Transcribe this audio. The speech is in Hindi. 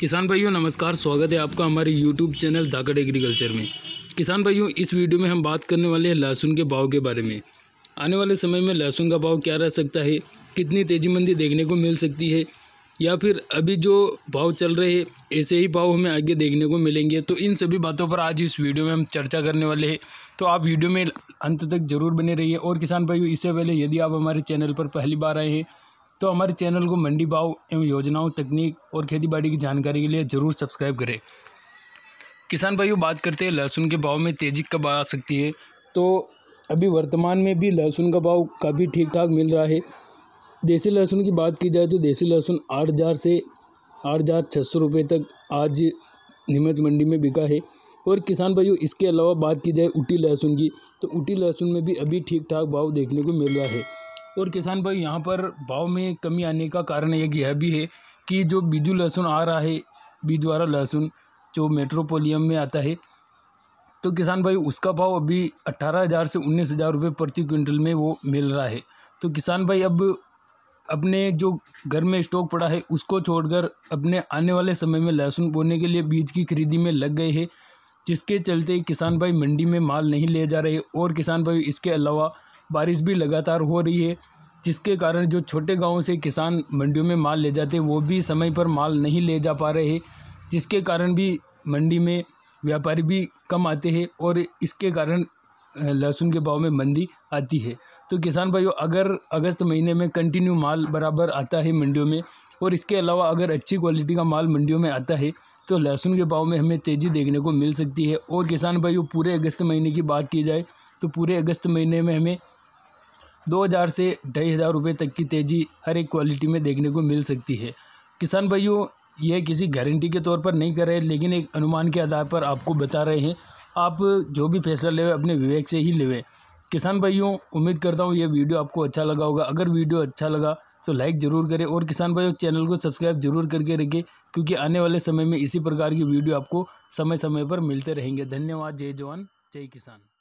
किसान भाइयों नमस्कार स्वागत है आपका हमारे यूट्यूब चैनल धाकड़ एग्रीकल्चर में किसान भाइयों इस वीडियो में हम बात करने वाले हैं लहसुन के भाव के बारे में आने वाले समय में लहसुन का भाव क्या रह सकता है कितनी तेज़ी मंदी देखने को मिल सकती है या फिर अभी जो भाव चल रहे हैं ऐसे ही भाव हमें आगे देखने को मिलेंगे तो इन सभी बातों पर आज इस वीडियो में हम चर्चा करने वाले हैं तो आप वीडियो में अंत तक ज़रूर बने रहिए और किसान भाइयों इससे पहले यदि आप हमारे चैनल पर पहली बार आए हैं तो हमारे चैनल को मंडी भाव एवं योजनाओं तकनीक और खेती बाड़ी की जानकारी के लिए ज़रूर सब्सक्राइब करें किसान भाइयों बात करते हैं लहसुन के भाव में तेज़ी कब आ सकती है तो अभी वर्तमान में भी लहसुन का भाव काफ़ी ठीक ठाक मिल रहा है देसी लहसुन की बात की जाए तो देसी लहसुन आठ हज़ार से आठ हज़ार छः सौ रुपये तक आज नीमच मंडी में बिका है और किसान भाइयों इसके अलावा बात की जाए उटी लहसुन की तो उटी लहसुन में भी अभी ठीक ठाक भाव देखने को मिल रहा है और किसान भाई यहाँ पर भाव में कमी आने का कारण एक यह भी है कि जो बीजू लहसुन आ रहा है बीज वाला लहसुन जो मेट्रोपोलियम में आता है तो किसान भाई उसका भाव अभी अट्ठारह हज़ार से उन्नीस हज़ार रुपये प्रति क्विंटल में वो मिल रहा है तो किसान भाई अब अपने जो घर में स्टॉक पड़ा है उसको छोड़कर अपने आने वाले समय में लहसुन बोने के लिए बीज की खरीदी में लग गए हैं जिसके चलते किसान भाई मंडी में माल नहीं ले जा रहे और किसान भाई इसके अलावा बारिश भी लगातार हो रही है जिसके कारण जो छोटे गाँव से किसान मंडियों में माल ले जाते वो भी समय पर माल नहीं ले जा पा रहे जिसके कारण भी मंडी में व्यापारी भी कम आते हैं और इसके कारण लहसुन के भाव में मंदी आती है तो किसान भाइयों अगर अगस्त महीने में कंटिन्यू माल बराबर आता है मंडियों में और इसके अलावा अगर अच्छी क्वालिटी का माल मंडियों में आता है तो लहसुन के भाव में हमें तेज़ी देखने को मिल सकती है और किसान भाइयों पूरे अगस्त महीने की बात की जाए तो पूरे अगस्त महीने में हमें दो हज़ार से ढाई हज़ार रुपये तक की तेज़ी हर एक क्वालिटी में देखने को मिल सकती है किसान भाइयों यह किसी गारंटी के तौर पर नहीं कर रहे लेकिन एक अनुमान के आधार पर आपको बता रहे हैं आप जो भी फैसला लेवे अपने विवेक से ही लेवे किसान भाइयों उम्मीद करता हूँ ये वीडियो आपको अच्छा लगा होगा अगर वीडियो अच्छा लगा तो लाइक ज़रूर करें और किसान भाइयों चैनल को सब्सक्राइब ज़रूर करके रखें क्योंकि आने वाले समय में इसी प्रकार की वीडियो आपको समय समय पर मिलते रहेंगे धन्यवाद जय जवान जय किसान